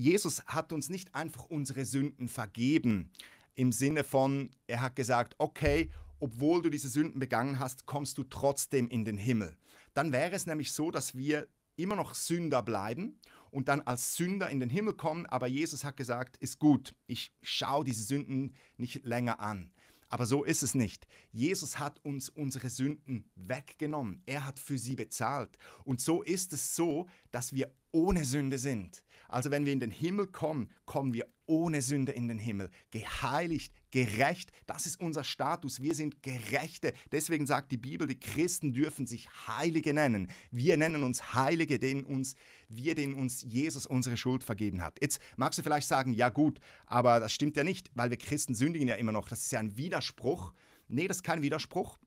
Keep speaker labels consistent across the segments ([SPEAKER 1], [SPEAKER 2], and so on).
[SPEAKER 1] Jesus hat uns nicht einfach unsere Sünden vergeben im Sinne von, er hat gesagt, okay, obwohl du diese Sünden begangen hast, kommst du trotzdem in den Himmel. Dann wäre es nämlich so, dass wir immer noch Sünder bleiben und dann als Sünder in den Himmel kommen, aber Jesus hat gesagt, ist gut, ich schaue diese Sünden nicht länger an. Aber so ist es nicht. Jesus hat uns unsere Sünden weggenommen. Er hat für sie bezahlt. Und so ist es so, dass wir ohne Sünde sind. Also wenn wir in den Himmel kommen, kommen wir ohne Sünde in den Himmel, geheiligt, gerecht. Das ist unser Status. Wir sind Gerechte. Deswegen sagt die Bibel, die Christen dürfen sich Heilige nennen. Wir nennen uns Heilige, denen uns, wir, denen uns Jesus unsere Schuld vergeben hat. Jetzt magst du vielleicht sagen, ja gut, aber das stimmt ja nicht, weil wir Christen sündigen ja immer noch. Das ist ja ein Widerspruch. Nee, das ist kein Widerspruch.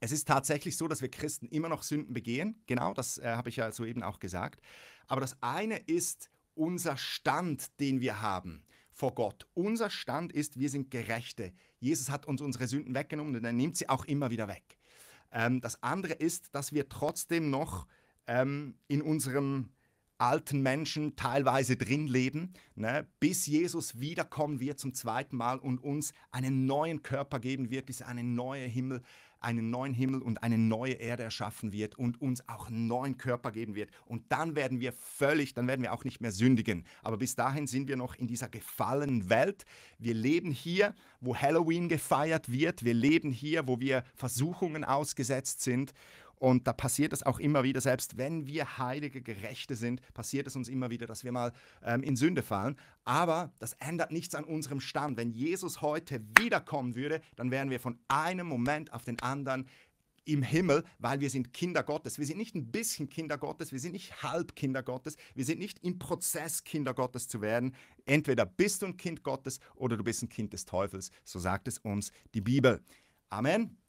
[SPEAKER 1] Es ist tatsächlich so, dass wir Christen immer noch Sünden begehen. Genau, das äh, habe ich ja soeben auch gesagt. Aber das eine ist unser Stand, den wir haben vor Gott. Unser Stand ist, wir sind Gerechte. Jesus hat uns unsere Sünden weggenommen und er nimmt sie auch immer wieder weg. Ähm, das andere ist, dass wir trotzdem noch ähm, in unserem alten Menschen teilweise drin leben, ne, bis Jesus wiederkommen wird zum zweiten Mal und uns einen neuen Körper geben wird, bis eine neue Himmel, einen neuen Himmel und eine neue Erde erschaffen wird und uns auch einen neuen Körper geben wird. Und dann werden wir völlig, dann werden wir auch nicht mehr sündigen. Aber bis dahin sind wir noch in dieser gefallenen Welt. Wir leben hier, wo Halloween gefeiert wird. Wir leben hier, wo wir Versuchungen ausgesetzt sind. Und da passiert es auch immer wieder, selbst wenn wir heilige Gerechte sind, passiert es uns immer wieder, dass wir mal ähm, in Sünde fallen. Aber das ändert nichts an unserem Stand. Wenn Jesus heute wiederkommen würde, dann wären wir von einem Moment auf den anderen im Himmel, weil wir sind Kinder Gottes. Wir sind nicht ein bisschen Kinder Gottes, wir sind nicht halb Kinder Gottes, wir sind nicht im Prozess Kinder Gottes zu werden. Entweder bist du ein Kind Gottes oder du bist ein Kind des Teufels, so sagt es uns die Bibel. Amen.